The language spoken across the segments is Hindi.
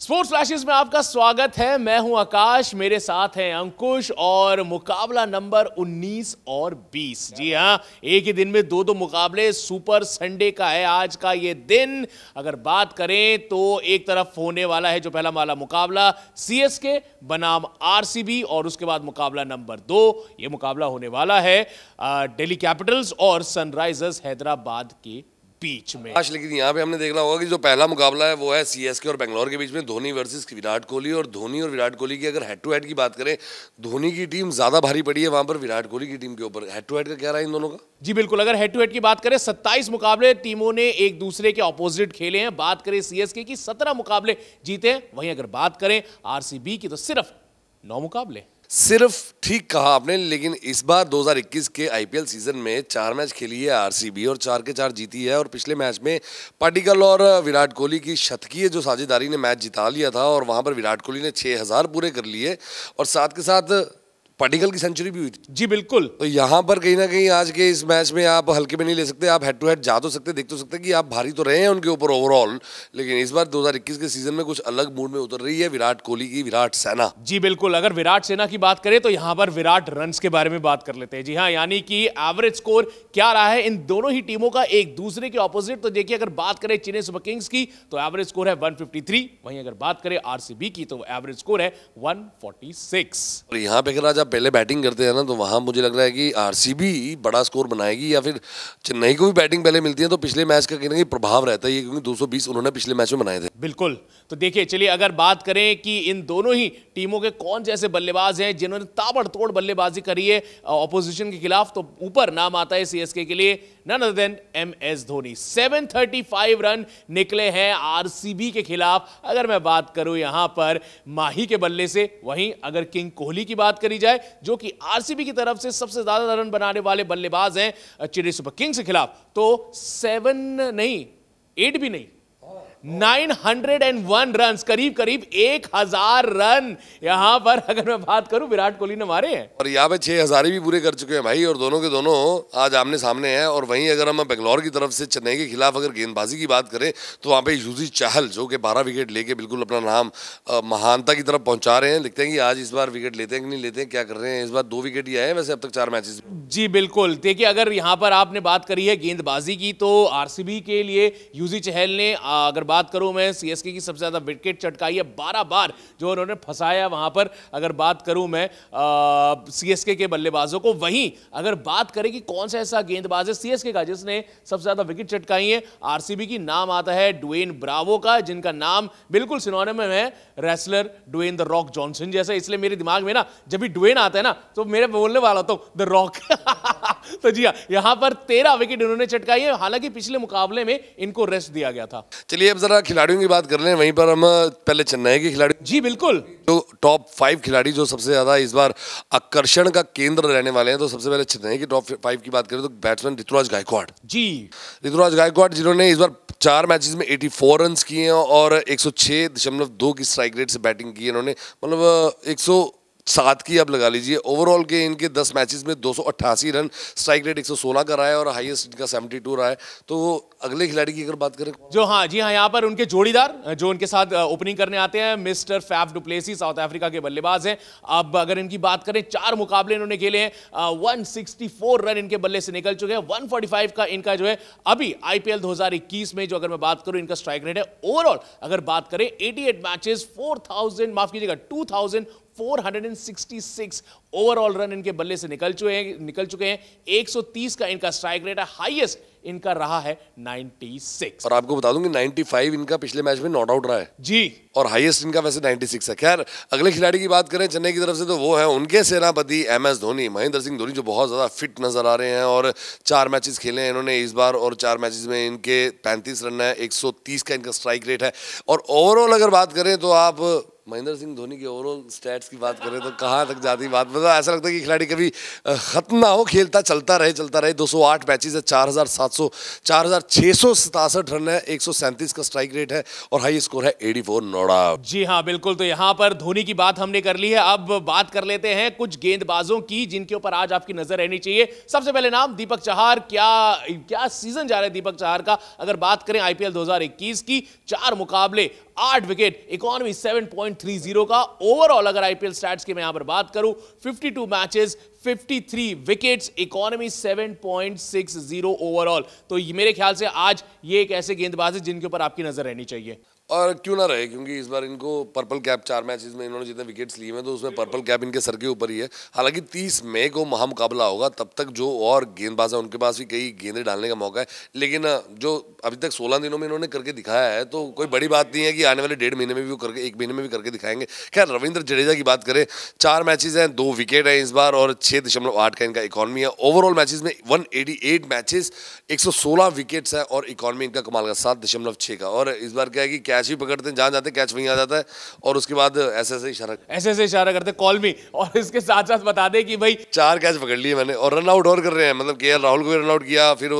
स्पोर्ट्स फ्लैशेस में आपका स्वागत है मैं हूं आकाश मेरे साथ हैं अंकुश और मुकाबला नंबर 19 और 20 जी हाँ एक ही दिन में दो दो मुकाबले सुपर संडे का है आज का ये दिन अगर बात करें तो एक तरफ होने वाला है जो पहला वाला मुकाबला सीएसके बनाम आरसीबी और उसके बाद मुकाबला नंबर दो ये मुकाबला होने वाला है डेली कैपिटल्स और सनराइजर्स हैदराबाद के बीच में आज लेकिन यहाँ पे हमने देखना होगा कि जो पहला मुकाबला है वो है सीएसके और बेंगलोर के बीच में धोनी वर्सेस विराट कोहली और धोनी और विराट कोहली की अगर हेड टू हेड की बात करें धोनी की टीम ज्यादा भारी पड़ी है वहां पर विराट कोहली की टीम के ऊपर हेड टू हेड का क्या रहा है इन दोनों का जी बिल्कुल अगर हेड टू हेड की बात करें सत्ताईस मुकाबले टीमों ने एक दूसरे के ऑपोजिट खेले हैं बात करें सीएसके की सत्रह मुकाबले जीते हैं वहीं अगर बात करें आरसीबी की तो सिर्फ नौ मुकाबले सिर्फ ठीक कहा आपने लेकिन इस बार 2021 के आईपीएल सीजन में चार मैच खेली है आरसीबी और चार के चार जीती है और पिछले मैच में पाटिकल और विराट कोहली की शतकीय जो साझेदारी ने मैच जिता लिया था और वहां पर विराट कोहली ने 6000 पूरे कर लिए और साथ के साथ पार्टिकल की सेंचुरी भी हुई थी जी बिल्कुल तो यहाँ पर कहीं ना कहीं आज के इस मैच में आप हल्के में नहीं ले सकते आप हेड टू हेड जा तो सकते देख तो सकते कि आप भारी तो रहे हैं उनके ऊपर ओवरऑल लेकिन इस बार 2021 के सीजन में कुछ अलग मूड में उतर रही है विराट कोहली की विराट सेना जी बिल्कुल अगर विराट सेना की बात करें तो यहाँ पर विराट रन के बारे में बात कर लेते हैं जी हाँ यानी कि एवरेज स्कोर क्या रहा है इन दोनों ही टीमों का एक दूसरे के ऑपोजिट तो देखिए अगर बात करें चेन्नई सुपर किंग्स की तो एवरेज स्कोर है 153 वहीं अगर बात करें आरसीबी की तो एवरेज स्कोर है 146 और यहाँ पे अगर आज आप पहले बैटिंग करते हैं ना तो वहाँ मुझे लग रहा है कि आरसीबी बड़ा स्कोर बनाएगी या फिर चेन्नई को भी बैटिंग पहले मिलती है तो पिछले मैच का कहीं ना कहीं प्रभाव रहता है क्योंकि 220 उन्होंने पिछले मैच में बनाए थे बिल्कुल तो देखिए चलिए अगर बात करें कि इन दोनों ही टीमों के कौन जैसे बल्लेबाज हैं जिन्होंने ताबड़तोड़ बल्लेबाजी करी है ऑपोजिशन के खिलाफ तो ऊपर नाम आता है सीएसके के लिए none other than M S Dhoni 735 run निकले हैं आरसीबी के खिलाफ अगर मैं बात करूं यहां पर माही के बल्ले से वहीं अगर किंग कोहली की बात करी जाए है जो कि आरसीबी की तरफ से सबसे ज्यादा रन बनाने वाले बल्लेबाज हैं चेन्नई सुपर किंग्स के खिलाफ तो सेवन नहीं एट भी नहीं 901 रन करीब करीब 1000 रन यहां पर अगर मैं बात करूं विराट कोहली ने मारे हैं और यहाँ पे छह हजार भी पूरे कर चुके हैं भाई और दोनों के दोनों आज आमने सामने हैं और वहीं अगर हम बेंगलोर की तरफ से चेन्नई के खिलाफ अगर गेंदबाजी की बात करें तो वहाँ पे यूजी चाहल जो कि बारह विकेट लेके बिल्कुल अपना नाम महानता की तरफ पहुंचा रहे हैं लिखते हैं कि आज इस बार विकेट लेते हैं कि नहीं लेते हैं क्या कर रहे हैं इस बार दो विकेट ही आए वैसे अब तक चार मैचेस जी बिल्कुल देखिए अगर यहाँ पर आपने बात करी है गेंदबाजी की तो आर के लिए यूजी चहल ने अगर बात बात करूं मैं सीएसके की सबसे ज़्यादा विकेट चटकाई है बारह बार जो उन्होंने फंसाया वहां पर अगर बात करूं मैं सीएसके के बल्लेबाजों को वहीं अगर बात करें कि कौन सा ऐसा गेंदबाज है सीएसके का जिसने सबसे ज़्यादा विकेट चटकाई है आरसीबी की नाम आता है डुएन ब्रावो का जिनका नाम बिल्कुल में है wrestler Dwayne the Rock Johnson जैसा इसलिए मेरे दिमाग में ना जब भी डुएन आता है ना तो मेरे बोलने वाला तो द रॉक तो जी हाँ यहाँ पर तेरह विकेट इन्होंने चटकाई है हालांकि पिछले मुकाबले में इनको रेस्ट दिया गया था चलिए अब जरा खिलाड़ियों की बात कर ले वहीं पर हम पहले चेन्नई के खिलाड़ी जी बिल्कुल जो टॉप फाइव खिलाड़ी जो सबसे ज्यादा इस बार आकर्षण का केंद्र रहने वाले हैं तो सबसे पहले चेन्नई की टॉप फाइव की बात करें तो बैट्समैन ऋतुराज गायकवाड़ जी ऋतुराज गायकवाड़ जिन्होंने इस बार चार मैचेस में 84 फोर रन किए हैं और 106.2 की स्ट्राइक रेट से बैटिंग की है इन्होंने मतलब 100 सात की आप लगा लीजिए ओवरऑल के इनके दस मैचेस में दो रन स्ट्राइक रेट एक सौ का रहा है और हाईएस्ट इनका 72 रहा है तो वो अगले खिलाड़ी की अगर बात करें जो हाँ जी हाँ यहाँ पर उनके जोड़ीदार जो उनके साथ ओपनिंग करने आते हैं mister Faf du Plessis South Africa के बल्लेबाज हैं अब अगर इनकी बात करें चार मुकाबले इन्होंने खेले हैं वन रन इनके बल्ले से निकल चुके हैं वन का इनका जो है अभी आई पी में जो अगर मैं बात करूँ इनका स्ट्राइक रेट है ओवरऑल अगर बात करें एटी मैचेस 4000 माफ कीजिएगा टू 466 ओवरऑल रन इनके बल्ले से निकल चुके हैं निकल चुके हैं 130 का इनका स्ट्राइक रेट है हाईएस्ट इनका रहा है 96 और आपको बता दूं कि 95 इनका पिछले मैच में नॉट आउट रहा है जी और हाईएस्ट इनका वैसे 96 है खैर अगले खिलाड़ी की बात करें चेन्नई की तरफ से तो वो है उनके सेनापति एम एस धोनी महेंद्र सिंह धोनी जो बहुत ज़्यादा फिट नजर आ रहे हैं और चार मैचेस खेले हैं इन्होंने इस बार और चार मैचेस में इनके पैंतीस रन है 130 का इनका स्ट्राइक रेट है और ओवरऑल अगर बात करें तो आप महेंद्र सिंह धोनी के ओवरऑल स्टैट्स की बात करें तो कहाँ तक जाती बात मतलब ऐसा लगता है कि खिलाड़ी कभी ख़त्म ना हो खेलता चलता रहे चलता रहे 208 मैचेज है चार हजार रन है एक का स्ट्राइक रेट है और हाई स्कोर है 84 नोड़ा जी हाँ बिल्कुल तो यहाँ पर धोनी की बात हमने कर ली है अब बात कर लेते हैं कुछ गेंदबाजों की जिनके ऊपर आज आपकी नज़र रहनी चाहिए सबसे पहले नाम दीपक चहार क्या क्या सीजन जा रहा है दीपक चहार का अगर बात करें आईपीएल 2021 की चार मुकाबले आठ विकेट इकोनॉमी सेवन पॉइंट 1.30 का ओवरऑल अगर आईपीएल स्टैट्स की मैं यहां पर बात करूं 52 मैचेस 53 विकेट्स इकोनॉमी 7.60 ओवरऑल तो मेरे ख्याल से आज ये एक ऐसे गेंदबाज है जिनके ऊपर आपकी नजर रहनी चाहिए और क्यों ना रहे क्योंकि इस बार इनको पर्पल कैप चार मैचेस में इन्होंने जितने विकेट्स लिए हैं तो उसमें पर्पल कैप इनके सर के ऊपर ही है हालांकि 30 मई को महामुकाबला होगा तब तक जो और गेंदबाज है उनके पास भी कई गेंदें डालने का मौका है लेकिन जो अभी तक 16 दिनों में इन्होंने करके दिखाया है तो कोई बड़ी बात नहीं है कि आने वाले डेढ़ महीने में भी वो करके एक महीने में भी करके दिखाएंगे खैर रविंद्र जडेजा की बात करें चार मैचेज हैं दो विकेट हैं इस बार और छः दशमलव आठ का इनका इकॉनमी है ओवरऑल मैचेज में वन एटी एट मैचेज एक सौ सोलह विकेट्स हैं और इकॉनमी इनका कमाल का सात दशमलव का और इस बार क्या है कि कैच भी पकड़ते हैं जहाँ जाते कैच वहीं आ जाता है और उसके बाद ऐसे ऐसे इशारा ऐसे ऐसे इशारा करते कॉल मी और इसके साथ साथ बता दे कि भाई चार कैच पकड़ लिए मैंने और रन आउट और कर रहे हैं मतलब के राहुल को भी रन आउट किया फिर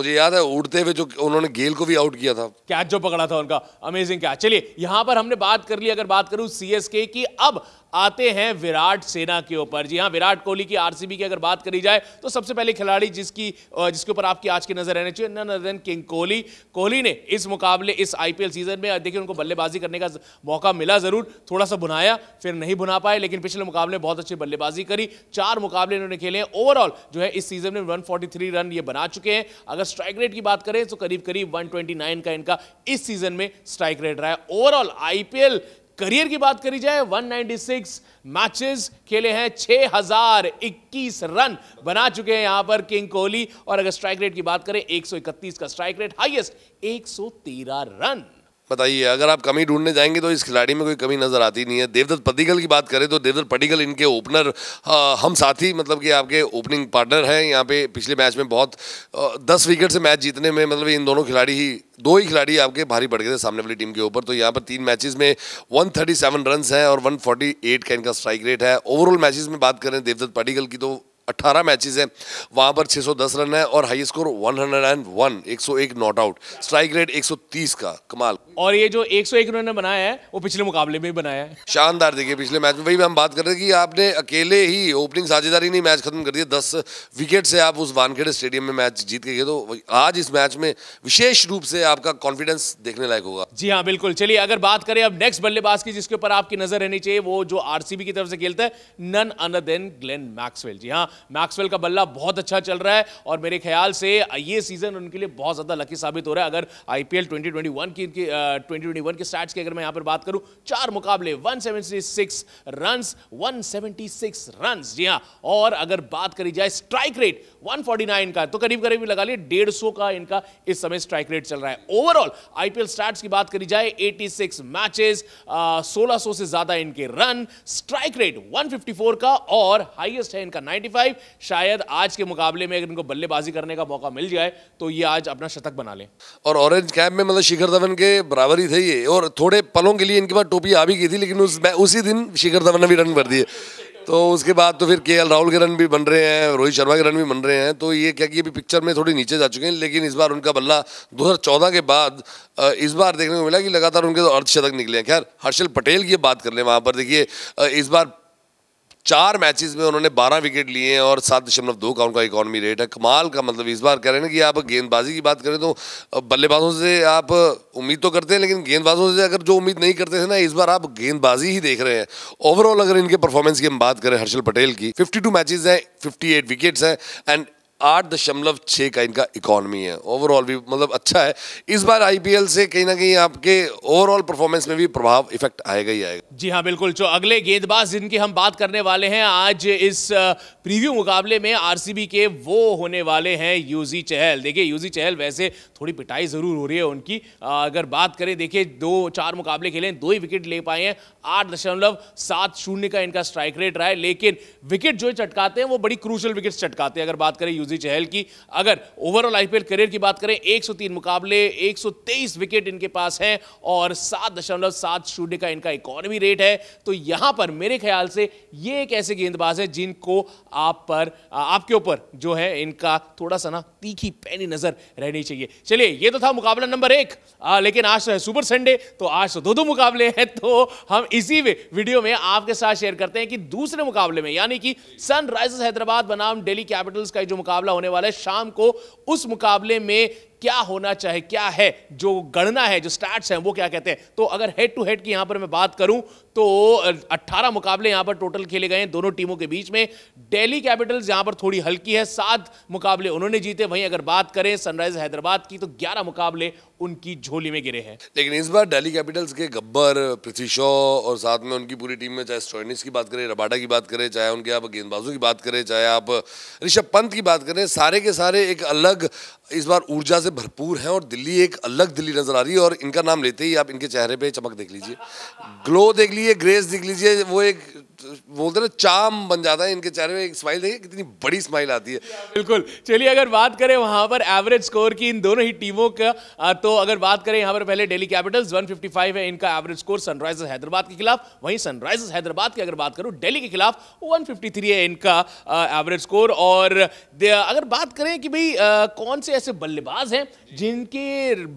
मुझे याद है उड़ते हुए जो उन्होंने गेल को भी आउट किया था कैच जो पकड़ा था उनका अमेजिंग कैच चलिए यहाँ पर हमने बात कर ली अगर बात करूँ सी की अब आते हैं विराट सेना के ऊपर जी हाँ विराट कोहली की आरसीबी की अगर बात करी जाए तो सबसे पहले खिलाड़ी जिसकी जिसके ऊपर आपकी आज की नजर रहनी चाहिए किंग कोहली कोहली ने इस मुकाबले इस आईपीएल सीजन में देखिए उनको बल्लेबाजी करने का मौका मिला जरूर थोड़ा सा भुनाया फिर नहीं भुना पाए लेकिन पिछले मुकाबले बहुत अच्छी बल्लेबाजी करी चार मुकाबले इन्होंने खेले ओवरऑल जो है इस सीजन में 143 रन ये बना चुके हैं अगर स्ट्राइक रेट की बात करें तो करीब करीब 129 का इनका इस सीजन में स्ट्राइक रेट रहा है ओवरऑल आईपीएल करियर की बात करी जाए 196 मैचेस खेले हैं 6021 रन बना चुके हैं यहां पर किंग कोहली और अगर स्ट्राइक रेट की बात करें 131 का स्ट्राइक रेट हाईएस्ट 113 रन बताइए अगर आप कमी ढूंढने जाएंगे तो इस खिलाड़ी में कोई कमी नज़र आती नहीं है देवदत्त पदिकल की बात करें तो देवदत्त पदिकल इनके ओपनर हम साथी मतलब कि आपके ओपनिंग पार्टनर हैं यहाँ पे पिछले मैच में बहुत दस विकेट से मैच जीतने में मतलब इन दोनों खिलाड़ी ही दो ही खिलाड़ी आपके भारी पड़ गए थे सामने वाली टीम के ऊपर तो यहाँ पर तीन मैचेस में 137 रन हैं और 148 का इनका स्ट्राइक रेट है ओवरऑल मैचेस में बात करें देवदत्त पाटिकल की तो 18 मैचेस हैं वहाँ पर 610 रन है और high score 101 101 not out strike rate 130 का कमाल और ये जो 101 रन बनाया है वो पिछले मुकाबले में बनाया है शानदार देखिए पिछले मैच में वही हम बात कर रहे थे कि आपने अकेले ही ओपनिंग साझेदारी नहीं मैच खत्म कर दिया दस विकेट से आप उस वानखेड़े स्टेडियम में मैच जीत के गए तो आज इस मैच में विशेष रूप से आपका कॉन्फिडेंस देखने लायक होगा जी हाँ बिल्कुल चलिए अगर बात करें अब नेक्स्ट बल्लेबाज की जिसके ऊपर आपकी नजर रहनी चाहिए वो जो आर की तरफ से खेलता है none other than Glenn Maxwell जी हाँ मैक्सवेल का बल्ला बहुत अच्छा चल रहा है और मेरे ख्याल से ये सीजन उनके लिए बहुत ज्यादा लकी साबित हो रहा है अगर आईपीएल ट्वेंटी की इनकी 2021 के स्टैट्स की अगर मैं यहाँ पर बात करूँ चार मुकाबले 176 रन्स 176 रन्स जी हाँ और अगर बात करी जाए स्ट्राइक रेट 149 का तो करीब करीब लगा लिए डेढ़ सौ का इनका इस समय स्ट्राइक रेट चल रहा है ओवरऑल आईपीएल स्टार्ट की बात करी जाए 86 मैचेस सोलह से ज्यादा इनके रन स्ट्राइक रेट 154 का और हाईएस्ट है इनका 95 शायद आज के मुकाबले में अगर इनको बल्लेबाजी करने का मौका मिल जाए तो ये आज अपना शतक बना लें और ऑरेंज कैप में मतलब शिखर धवन के बराबर ही थे ये और थोड़े पलों के लिए इनके पास टोपी आ भी गई थी लेकिन उस उसी दिन शिखर धवन ने भी रन भर दिए तो उसके बाद तो फिर के राहुल के रन भी बन रहे हैं रोहित शर्मा के रन भी बन रहे हैं तो ये क्या कि अभी पिक्चर में थोड़ी नीचे जा चुके हैं लेकिन इस बार उनका बल्ला चौदह के बाद इस बार देखने को मिला कि लगातार उनके तो अर्धशतक निकले हैं खैर हर्षल पटेल की बात कर लें वहाँ पर देखिए इस बार चार मैचेस में उन्होंने 12 विकेट लिए हैं और सात दशमलव दो का उनका इकॉनमी रेट है कमाल का मतलब इस बार कह रहे हैं कि आप गेंदबाजी की बात करें तो बल्लेबाजों से आप उम्मीद तो करते हैं लेकिन गेंदबाजों से अगर जो उम्मीद नहीं करते थे ना इस बार आप गेंदबाजी ही देख रहे हैं ओवरऑल अगर इनके परफॉर्मेंस की हम बात करें हर्षल पटेल की फिफ्टी टू मैचेज हैं फिफ्टी विकेट्स हैं एंड आठ दशमलव छः का इनका इकॉनमी है ओवरऑल भी मतलब अच्छा है इस बार आईपीएल से कहीं ना कहीं आपके ओवरऑल परफॉर्मेंस में भी प्रभाव इफेक्ट आएगा ही आएगा जी हाँ बिल्कुल जो अगले गेंदबाज जिनकी हम बात करने वाले हैं आज इस प्रीव्यू मुकाबले में आरसीबी के वो होने वाले हैं यूजी चहल देखिए यूजी चहल वैसे थोड़ी पिटाई ज़रूर हो रही है उनकी अगर बात करें देखिए दो चार मुकाबले खेले दो ही विकेट ले पाए हैं आठ दशमलव सात शून्य का इनका स्ट्राइक रेट रहा है लेकिन विकेट जो चटकाते हैं वो बड़ी क्रूशल विकेट चटकाते हैं अगर बात करें यूजी चहल की अगर ओवरऑल आईपीएल करियर की बात करें 103 मुकाबले 123 विकेट इनके पास हैं और सात दशमलव सात शून्य का इनका इकोनॉमी रेट है तो यहां पर मेरे ख्याल से ये एक ऐसे गेंदबाज है जिनको आप पर आपके ऊपर जो है इनका थोड़ा सा ना तीखी पैनी नजर रहनी चाहिए चलिए ये तो था मुकाबला नंबर एक आ, लेकिन आज तो है सुपर संडे तो आज तो दो दो मुकाबले हैं तो हम इसी वीडियो में आपके साथ शेयर करते हैं कि दूसरे मुकाबले में यानी कि सनराइजर्स हैदराबाद बनाम डेली कैपिटल्स का जो मुकाबला मुकाबला होने वाला है शाम को उस मुकाबले में क्या होना चाहिए क्या है जो गणना है जो स्टार्ट है वो क्या कहते हैं तो अगर हेड टू हेड की यहां पर मैं बात करूं तो 18 मुकाबले यहां पर टोटल खेले गए हैं दोनों टीमों के बीच में डेली कैपिटल्स यहां पर थोड़ी हल्की है सात मुकाबले उन्होंने जीते वहीं अगर बात करें सनराइज हैदराबाद की तो ग्यारह मुकाबले उनकी झोली में गिरे हैं लेकिन इस बार डेली कैपिटल्स के गब्बर पृथ्वी शॉ और साथ में उनकी पूरी टीम में चाहे स्टोनिस की बात करें रबाडा की बात करें चाहे उनके आप गेंदबाजों की बात करें चाहे आप ऋषभ पंत की बात करें सारे के सारे एक अलग इस बार ऊर्जा से भरपूर हैं और दिल्ली एक अलग दिल्ली नज़र आ रही है और इनका नाम लेते ही आप इनके चेहरे पे चमक देख लीजिए ग्लो देख लीजिए ग्रेस देख लीजिए वो एक बोलते ना चाम बन जाता है इनके चेहरे में एक स्माइल देखिए कितनी बड़ी स्माइल आती है बिल्कुल चलिए अगर बात करें वहां पर एवरेज स्कोर की इन दोनों ही टीमों का तो अगर बात करें यहां पर पहले डेली कैपिटल्स 155 है इनका एवरेज स्कोर सनराइजर्स हैदराबाद के खिलाफ वहीं सनराइजर्स हैदराबाद की अगर बात करूँ डेली के खिलाफ वन है इनका एवरेज स्कोर और अगर बात करें कि भाई कौन से ऐसे बल्लेबाज हैं जिनके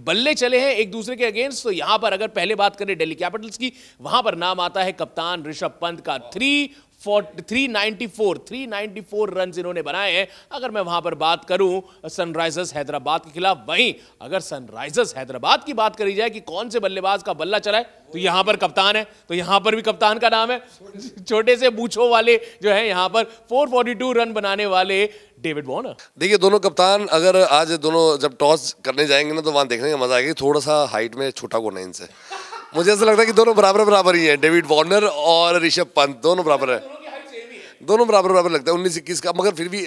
बल्ले चले हैं एक दूसरे के अगेंस्ट तो यहां पर अगर पहले बात करें डेली कैपिटल्स की वहां पर नाम आता है कप्तान ऋषभ पंत का three three ninety four three ninety four run इन्होंने बनाए हैं अगर मैं वहां पर बात करूं सनराइजर्स हैदराबाद के खिलाफ वहीं अगर सनराइजर्स हैदराबाद की बात करी जाए कि कौन से बल्लेबाज का बल्ला चला है तो यहां पर कप्तान है तो यहां पर भी कप्तान का नाम है छोटे से बूछो वाले जो है यहां पर फोर फोर्टी टू रन बनाने वाले डेविड वॉर्नर देखिए दोनों कप्तान अगर आज दोनों जब टॉस करने जाएंगे ना तो वहां देखने का मजा आएगा थोड़ा सा हाइट में छोटा को ना इनसे मुझे ऐसा लगता है कि दोनों बराबर बराबर ही हैं डेविड वार्नर और ऋषभ पंत दोनों बराबर है दोनों बराबर बराबर लगता है उन्नीस इक्कीस का मगर फिर भी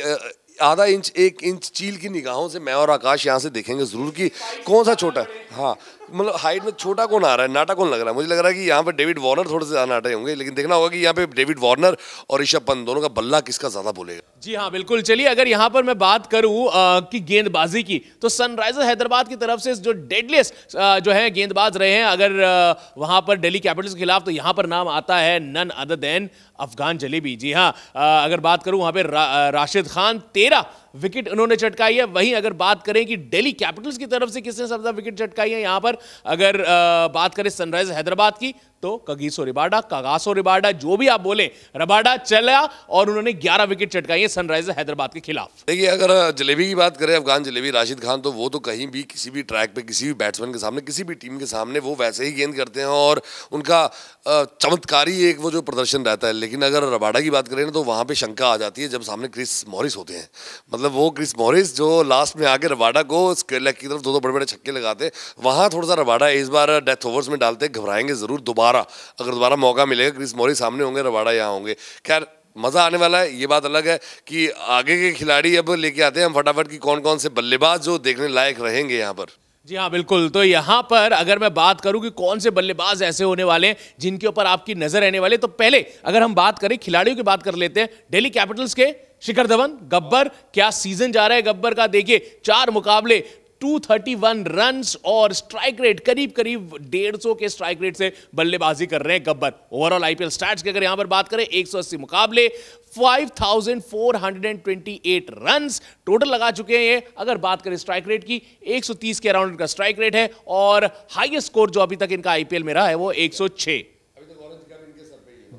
आधा इंच एक इंच चील की निगाहों से मैं और आकाश यहाँ से देखेंगे ज़रूर कि कौन सा छोटा हाँ मतलब हाइट में छोटा कौन आ रहा है नाटा कौन लग रहा है मुझे लग रहा है कि यहाँ पे डेविड वार्नर थोड़े से ज़्यादा नाटे होंगे लेकिन देखना होगा कि यहाँ पे डेविड वार्नर और ऋषभ पंत दोनों का बल्ला किसका ज़्यादा बोलेगा जी हाँ बिल्कुल चलिए अगर यहाँ पर मैं बात करूँ कि गेंदबाजी की तो सनराइजर हैदराबाद की तरफ से जो डेडलेस्ट जो है गेंदबाज रहे हैं अगर वहाँ पर डेली कैपिटल्स के खिलाफ तो यहाँ पर नाम आता है none other than Afghan Jalebi जी हाँ अगर बात करूँ वहाँ पर राशिद खान तेरह विकेट उन्होंने चटकाई है वहीं अगर बात करें कि डेली कैपिटल्स की तरफ से किसने सबसे विकेट चटकाई है यहां पर अगर बात करें सनराइजर हैदराबाद की तो कगीसो रिबाडा कगासो रिबाडा जो भी आप बोले रबाडा चला और उन्होंने 11 विकेट चटकाई है सनराइजर हैदराबाद के खिलाफ देखिए अगर जलेबी की बात करें अफगान जलेबी राशिद खान तो वो तो कहीं भी किसी भी ट्रैक पे किसी भी बैट्समैन के सामने किसी भी टीम के सामने वो वैसे ही गेंद करते हैं और उनका चमत्कारी एक वो जो प्रदर्शन रहता है लेकिन अगर रबाडा की बात करें ना तो वहाँ पर शंका आ जाती है जब सामने क्रिस मॉरिस होते हैं मतलब वो क्रिस मॉरिस जो लास्ट में आके रबाडा को स्क्वेयर की तरफ दो दो बड़े बड़े छक्के लगाते हैं वहाँ थोड़ा सा रबाडा इस बार डेथ ओवर्स में डालते घबराएंगे ज़रूर दोबारा दोबारा अगर दोबारा मौका मिलेगा क्रिस मोरी सामने होंगे रवाड़ा यहाँ होंगे खैर मज़ा आने वाला है ये बात अलग है कि आगे के खिलाड़ी अब लेके आते हैं हम फटाफट की कौन कौन से बल्लेबाज जो देखने लायक रहेंगे यहाँ पर जी हाँ बिल्कुल तो यहाँ पर अगर मैं बात करूँ कि कौन से बल्लेबाज ऐसे होने वाले हैं जिनके ऊपर आपकी नज़र रहने वाली तो पहले अगर हम बात करें खिलाड़ियों की बात कर लेते हैं डेली कैपिटल्स के शिखर धवन गब्बर क्या सीजन जा रहा है गब्बर का देखिए चार मुकाबले 231 रन्स और स्ट्राइक रेट करीब करीब 150 के स्ट्राइक रेट से बल्लेबाजी कर रहे हैं गब्बर ओवरऑल आईपीएल स्टैट्स की अगर यहां पर बात करें 180 मुकाबले 5,428 रन्स टोटल लगा चुके हैं ये अगर बात करें स्ट्राइक रेट की 130 के अराउंड इनका स्ट्राइक रेट है और हाईएस्ट स्कोर जो अभी तक इनका आईपीएल में रहा है वो 106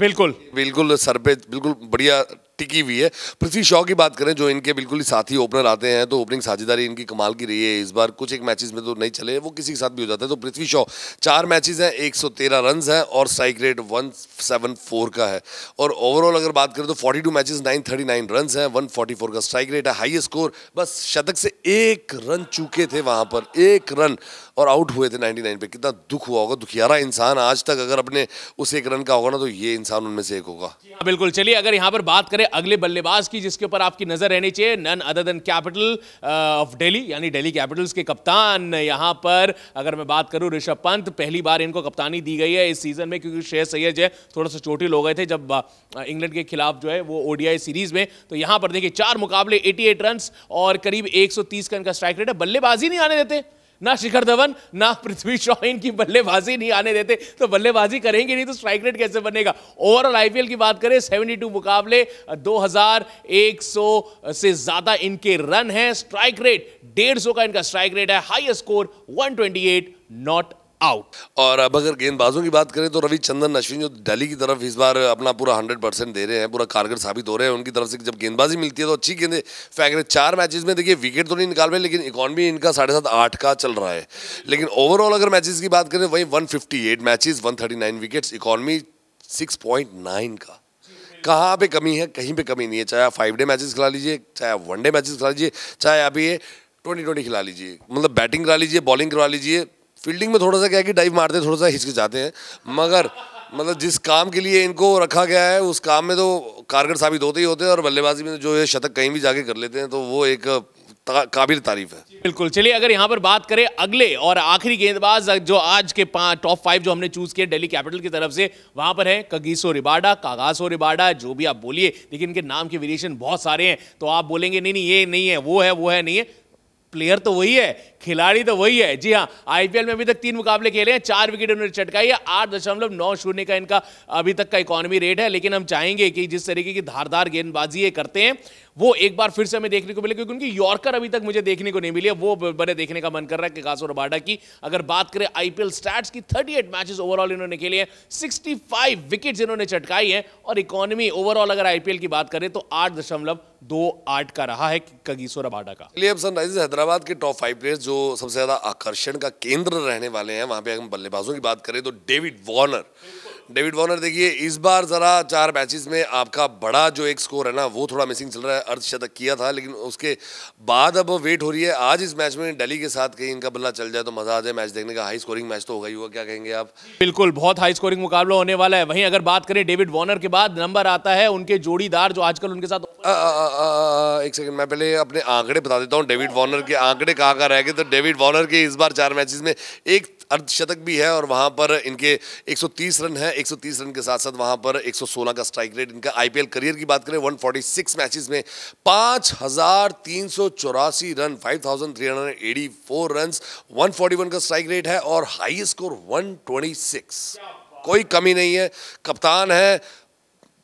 बिल्कुल बिल्कुल सर पे बिल्कुल बढ़िया टिकी हुई है पृथ्वी शॉ की बात करें जो इनके बिल्कुल ही साथी ओपनर आते हैं तो ओपनिंग साझेदारी इनकी कमाल की रही है इस बार कुछ एक मैचेस में तो नहीं चले वो किसी के साथ भी हो जाता है तो पृथ्वी शॉ चार मैचेस हैं 113 रन्स हैं और स्ट्राइक रेट 174 का है और ओवरऑल अगर बात करें तो 42 मैचेस 939 रन्स हैं 144 का स्ट्राइक रेट है हाईएस्ट स्कोर बस शतक से एक रन चूके थे वहां पर एक रन और आउट हुए थे 99 पे कितना दुख हुआ होगा दुखियारा इंसान आज तक अगर अपने उस एक रन का होगा ना तो ये इंसान उनमें से एक होगा हाँ, बिल्कुल चलिए अगर यहाँ पर बात करें अगले बल्लेबाज की जिसके ऊपर आपकी नजर रहनी चाहिए none other than capital of Delhi यानी डेली कैपिटल्स के कप्तान यहाँ पर अगर मैं बात करूँ ऋषभ पंत पहली बार इनको कप्तानी दी गई है इस सीजन में क्योंकि शेयर सैयद जो है थोड़ा सा चोटिल हो गए थे जब इंग्लैंड uh, के खिलाफ जो है वो ओडीआई सीरीज में तो यहाँ पर देखिए चार मुकाबले एटी रन और करीब एक रन का स्ट्राइक रेट है बल्लेबाजी नहीं आने देते ना शिखर धवन ना पृथ्वी शॉ इनकी बल्लेबाजी नहीं आने देते तो बल्लेबाजी करेंगे नहीं तो स्ट्राइक रेट कैसे बनेगा ओवरऑल आईपीएल की बात करें सेवेंटी टू मुकाबले दो हजार एक सौ से ज्यादा इनके रन है स्ट्राइक रेट डेढ़ सौ का इनका स्ट्राइक रेट है highest score one twenty eight not out और अब अगर गेंदबाजों की बात करें तो रविचंद्रन अश्विन जो दिल्ली की तरफ इस बार अपना पूरा हंड्रेड परसेंट दे रहे हैं पूरा कारगर साबित हो रहे हैं उनकी तरफ से जब गेंदबाजी मिलती है तो अच्छी गेंदे फेंक रहे चार मैचेस में देखिए विकेट तो नहीं निकाल रहे लेकिन इकॉनमी इनका साढ़े सात आठ का चल रहा है लेकिन ओवरऑल अगर मैचेज की बात करें वही one fifty eight matches one thirty nine wickets economy six point nine का कहाँ पे कमी है कहीं पे कमी नहीं है चाहे आप फाइव डे मैचेस खिला लीजिए चाहे आप डे मैचेस खिला लीजिए चाहे आप ये ट्वेंटी ट्वेंटी खिला लीजिए मतलब बैटिंग करा लीजिए बॉलिंग करवा लीजिए फील्डिंग में थोड़ा सा क्या है कि डाइव मारते हैं थोड़ा सा हिचक जाते हैं मगर मतलब जिस काम के लिए इनको रखा गया है उस काम में तो कारगर साबित होते ही होते हैं और बल्लेबाजी में जो ये शतक कहीं भी जाके कर लेते हैं तो वो एक काबिल तारीफ है बिल्कुल चलिए अगर यहाँ पर बात करें अगले और आखिरी गेंदबाज जो आज के टॉप फाइव जो हमने चूज किए डेली कैपिटल की तरफ से वहां पर है कगीसो रिबाडा कागासो रिबाडा जो भी आप बोलिए लेकिन इनके नाम के वेरिएशन बहुत सारे हैं तो आप बोलेंगे नहीं नहीं ये नहीं है वो है वो है नहीं है प्लेयर तो वही है खिलाड़ी तो वही है जी हाँ आईपीएल में अभी तक तीन मुकाबले खेले हैं चार विकेट उन्होंने चटकाई है आठ दशमलव नौ शून्य का इनका अभी तक का इकोनॉमी रेट है लेकिन हम चाहेंगे कि जिस तरीके की धारदार गेंदबाजी ये करते हैं वो एक बार फिर से हमें देखने को मिले क्योंकि उनकी यॉर्कर अभी तक मुझे देखने को नहीं मिली है वो बड़े देखने का मन कर रहा है कि कासो रबाडा की अगर बात करें आईपीएल स्टैट्स की थर्टी एट मैचेस ओवरऑल इन्होंने खेले हैं सिक्सटी फाइव विकेट इन्होंने चटकाई है और इकोनॉमी ओवरऑल अगर आईपीएल की बात करें तो आठ दशमलव दो आठ का रहा है कगीसो रबाडा का सनराइजर्स हैदराबाद के टॉप फाइव प्लेयर्स जो सबसे ज़्यादा आकर्षण का केंद्र रहने वाले हैं वहां पे हम बल्लेबाजों की बात करें तो डेविड वार्नर डेविड वार्नर देखिए इस बार ज़रा चार मैचेस में आपका बड़ा जो एक स्कोर है ना वो थोड़ा मिसिंग चल रहा है अर्धशतक किया था लेकिन उसके बाद अब वेट हो रही है आज इस मैच में दिल्ली के साथ कहीं इनका बल्ला चल जाए तो मज़ा आ जाए मैच देखने का हाई स्कोरिंग मैच तो होगा ही होगा क्या कहेंगे आप बिल्कुल बहुत हाई स्कोरिंग मुकाबला होने वाला है वहीं अगर बात करें डेविड वार्नर के बाद नंबर आता है उनके जोड़ीदार जो आजकल उनके साथ एक सेकेंड मैं पहले अपने आंकड़े बता देता हूँ डेविड वार्नर के आंकड़े कहाँ कहाँ रह गए तो डेविड वार्नर के इस बार चार मैचेस में एक अर्धशतक भी है और वहाँ पर इनके 130 रन है 130 रन के साथ साथ वहाँ पर 116 का स्ट्राइक रेट इनका आईपीएल करियर की बात करें 146 मैचेस में पाँच हज़ार तीन सौ चौरासी रन वन 141 का स्ट्राइक रेट है और हाई स्कोर 126 कोई कमी नहीं है कप्तान है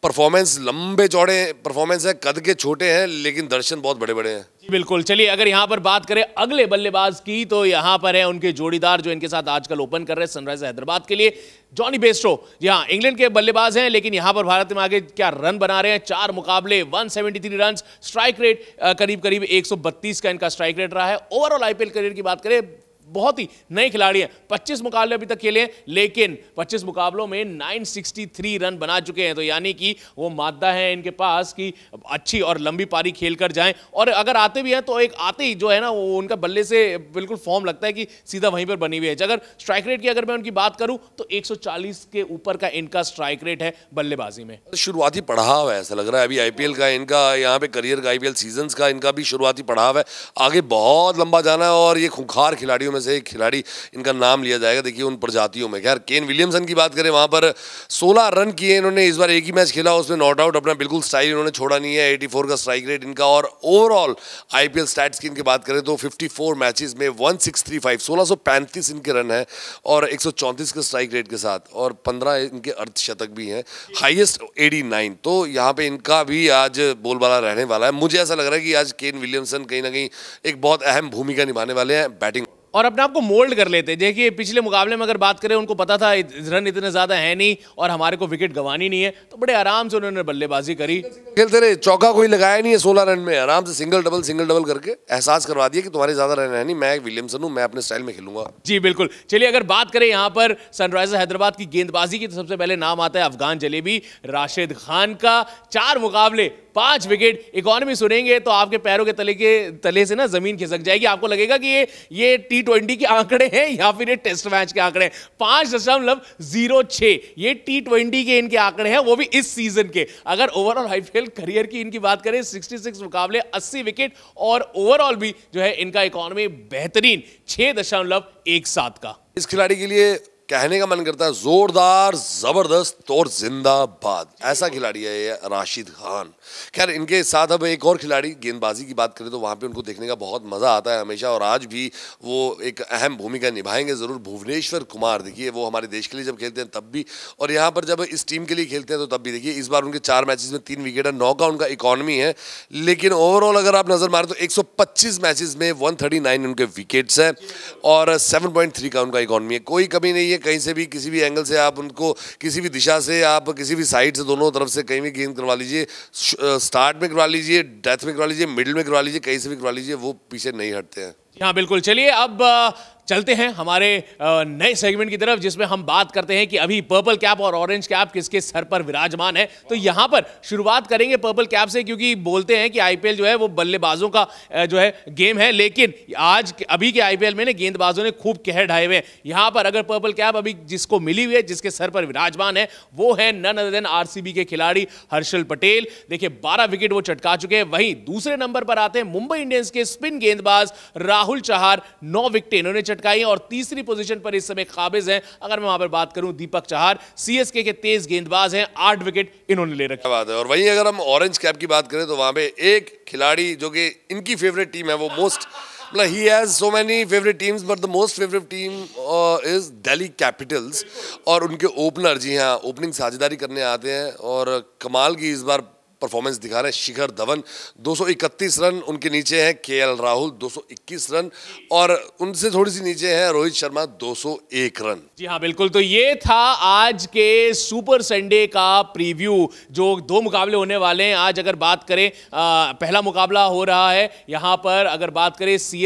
परफॉर्मेंस लंबे चौड़े परफॉर्मेंस है कद के छोटे हैं लेकिन दर्शन बहुत बड़े बड़े हैं बिल्कुल चलिए अगर यहाँ पर बात करें अगले बल्लेबाज की तो यहाँ पर है उनके जोड़ीदार जो इनके साथ आजकल ओपन कर रहे हैं सनराइज हैदराबाद के लिए जॉनी बेस्टो जी हाँ इंग्लैंड के बल्लेबाज हैं लेकिन यहाँ पर भारत में आगे क्या रन बना रहे हैं चार मुकाबले 173 रन स्ट्राइक रेट करीब करीब एक का इनका स्ट्राइक रेट रहा है ओवरऑल आईपीएल करियर की बात करें बहुत ही नए खिलाड़ी हैं पच्चीस मुकाबले अभी तक खेले हैं लेकिन पच्चीस मुकाबलों में 963 रन बना चुके हैं तो यानी कि वो मादा है इनके पास कि अच्छी और लंबी पारी खेल कर जाएं और अगर आते भी हैं तो एक आते ही जो है ना वो उनका बल्ले से बिल्कुल फॉर्म लगता है कि सीधा वहीं पर बनी हुई है अगर स्ट्राइक रेट की अगर मैं उनकी बात करूँ तो एक के ऊपर का इनका स्ट्राइक रेट है बल्लेबाजी में शुरुआती पढ़ाव है ऐसा लग रहा है अभी आई का इनका यहाँ पे करियर का आई सीजन का इनका भी शुरुआती पढ़ाव है आगे बहुत लंबा जाना है और ये खुखार खिलाड़ियों में में से एक खिलाड़ी इनका नाम लिया जाएगा देखिए उन प्रजातियों में खैर केन विलियमसन की बात करें वहाँ पर सोलह रन किए इन्होंने इस बार एक ही मैच खेला उसमें नॉट आउट अपना बिल्कुल स्टाइल इन्होंने छोड़ा नहीं है एटी का स्ट्राइक रेट इनका और ओवरऑल आई पी स्टैट्स की इनकी बात करें तो फिफ्टी मैचेस में वन सिक्स थ्री फाइव सोलह सौ पैंतीस इनके रन है और एक सौ चौंतीस के स्ट्राइक रेट के साथ और पंद्रह इनके अर्धशतक भी हैं हाईएस्ट एटी नाइन तो यहाँ पर इनका भी आज बोलबाला रहने वाला है मुझे ऐसा लग रहा है कि आज केन विलियमसन कहीं ना कहीं एक बहुत अहम भूमिका निभाने वाले हैं बैटिंग और अपने आप को मोल्ड कर लेते हैं देखिए पिछले मुकाबले में अगर बात करें उनको पता था रन इतने ज़्यादा है नहीं और हमारे को विकेट गंवानी नहीं है तो बड़े आराम से उन्होंने बल्लेबाजी करी खेलते रहे चौका कोई लगाया नहीं है सोलह रन में आराम से सिंगल डबल सिंगल डबल करके एहसास करवा दिया कि तुम्हारे ज़्यादा रन है नहीं मैं विलियमसन हूँ मैं अपने स्टाइल में खेलूंगा जी बिल्कुल चलिए अगर बात करें यहाँ पर सनराइजर हैदराबाद की गेंदबाजी की तो सबसे पहले नाम आता है अफगान जलेबी राशिद खान का चार मुकाबले पांच विकेट इकोनॉमी सुनेंगे तो आपके पैरों के तले के तले से ना जमीन खिसक जाएगी आपको लगेगा कि ये ये टी ट्वेंटी के आंकड़े हैं या फिर ये टेस्ट मैच के आंकड़े हैं पांच दशमलव जीरो छह ये टी ट्वेंटी के इनके आंकड़े हैं वो भी इस सीजन के अगर ओवरऑल आईपीएल करियर की इनकी बात करें सिक्सटी सिक्स मुकाबले अस्सी विकेट और ओवरऑल भी जो है इनका इकोनॉमी बेहतरीन छह दशमलव एक सात का इस खिलाड़ी के लिए कहने का मन करता है जोरदार ज़बरदस्त और जिंदाबाद ऐसा खिलाड़ी है ये राशिद खान खैर इनके साथ अब एक और खिलाड़ी गेंदबाजी की बात करें तो वहाँ पे उनको देखने का बहुत मज़ा आता है हमेशा और आज भी वो एक अहम भूमिका निभाएंगे ज़रूर भुवनेश्वर कुमार देखिए वो हमारे देश के लिए जब खेलते हैं तब भी और यहाँ पर जब इस टीम के लिए खेलते हैं तो तब भी देखिए इस बार उनके चार मैचेस में तीन विकेट है नौ का उनका इकॉनमी है लेकिन ओवरऑल अगर आप नज़र मारें तो एक सौ में वन उनके विकेट्स हैं और सेवन का उनका इकॉनमी है कोई कमी नहीं है है कहीं से भी किसी भी एंगल से आप उनको किसी भी दिशा से आप किसी भी साइड से दोनों तरफ से कहीं भी गेंद करवा लीजिए स्टार्ट uh, में करवा लीजिए डेथ में करवा लीजिए मिडिल में करवा लीजिए कहीं से भी करवा लीजिए वो पीछे नहीं हटते हैं हाँ बिल्कुल चलिए अब चलते हैं हमारे नए सेगमेंट की तरफ जिसमें हम बात करते हैं कि अभी पर्पल कैप और ऑरेंज कैप किसके सर पर विराजमान है तो यहाँ पर शुरुआत करेंगे पर्पल कैप से क्योंकि बोलते हैं कि आईपीएल जो है वो बल्लेबाजों का जो है गेम है लेकिन आज अभी के आईपीएल में ना गेंदबाजों ने खूब कहर ढाए हुए हैं यहाँ पर अगर पर्पल कैप अभी जिसको मिली हुई है जिसके सर पर विराजमान है वो है नन अदर देन आर के खिलाड़ी हर्षल पटेल देखिए बारह विकेट वो चटका चुके हैं वहीं दूसरे नंबर पर आते हैं मुंबई इंडियंस के स्पिन गेंदबाज राहुल राहुल चहार नौ विकेट इन्होंने चटकाई और तीसरी पोजीशन पर इस समय काबिज हैं अगर मैं वहां पर बात करूं दीपक चहार सीएसके के तेज गेंदबाज हैं आठ विकेट इन्होंने ले रखा बात है और वहीं अगर हम ऑरेंज कैप की बात करें तो वहां पे एक खिलाड़ी जो कि इनकी फेवरेट टीम है वो मोस्ट मतलब ही has so many favourite teams but the most favourite team is Delhi Capitals और उनके ओपनर जी हाँ ओपनिंग साझेदारी करने आते हैं और कमाल की इस बार परफॉर्मेंस दिखा रहे हैं शिखर धवन 231 रन उनके नीचे हैं के राहुल 221 रन और उनसे थोड़ी सी नीचे हैं रोहित शर्मा 201 रन जी हाँ बिल्कुल तो ये था आज के सुपर संडे का प्रीव्यू जो दो मुकाबले होने वाले हैं आज अगर बात करें आ, पहला मुकाबला हो रहा है यहाँ पर अगर बात करें सी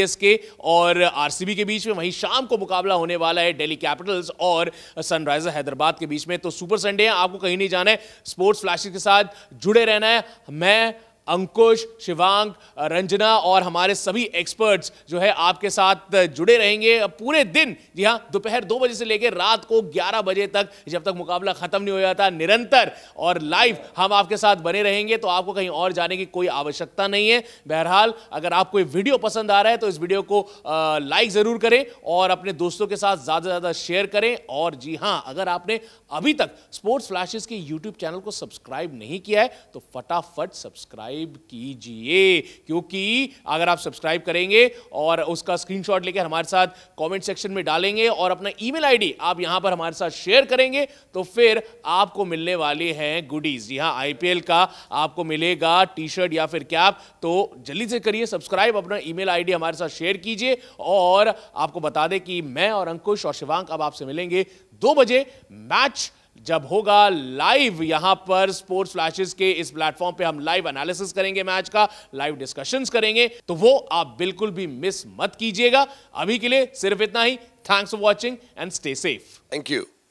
और आर के बीच में वहीं शाम को मुकाबला होने वाला है डेली कैपिटल्स और सनराइजर हैदराबाद के बीच में तो सुपर संडे आपको कहीं नहीं जाना है स्पोर्ट्स फ्लैश के साथ जुड़े रहना है मैं अंकुश शिवांग रंजना और हमारे सभी एक्सपर्ट्स जो है आपके साथ जुड़े रहेंगे पूरे दिन जी हाँ दोपहर दो बजे से लेकर रात को ग्यारह बजे तक जब तक मुकाबला खत्म नहीं हो जाता निरंतर और लाइव हम आपके साथ बने रहेंगे तो आपको कहीं और जाने की कोई आवश्यकता नहीं है बहरहाल अगर आपको ये वीडियो पसंद आ रहा है तो इस वीडियो को लाइक ज़रूर करें और अपने दोस्तों के साथ ज़्यादा से ज़्यादा शेयर करें और जी हाँ अगर आपने अभी तक स्पोर्ट्स फ्लैशेज़ के यूट्यूब चैनल को सब्सक्राइब नहीं किया है तो फटाफट सब्सक्राइब सब्सक्राइब कीजिए क्योंकि अगर आप सब्सक्राइब करेंगे और उसका स्क्रीनशॉट लेकर हमारे साथ कमेंट सेक्शन में डालेंगे और अपना ईमेल आईडी आप यहां पर हमारे साथ शेयर करेंगे तो फिर आपको मिलने वाले हैं गुडीज यहां आईपीएल का आपको मिलेगा टी शर्ट या फिर कैप तो जल्दी से करिए सब्सक्राइब अपना ईमेल आईडी हमारे साथ शेयर कीजिए और आपको बता दें कि मैं और अंकुश और शिवांक अब आपसे मिलेंगे दो बजे मैच जब होगा लाइव यहां पर स्पोर्ट्स फ्लैशेस के इस प्लेटफॉर्म पे हम लाइव एनालिसिस करेंगे मैच का लाइव डिस्कशंस करेंगे तो वो आप बिल्कुल भी मिस मत कीजिएगा अभी के लिए सिर्फ इतना ही thanks for watching and stay safe thank you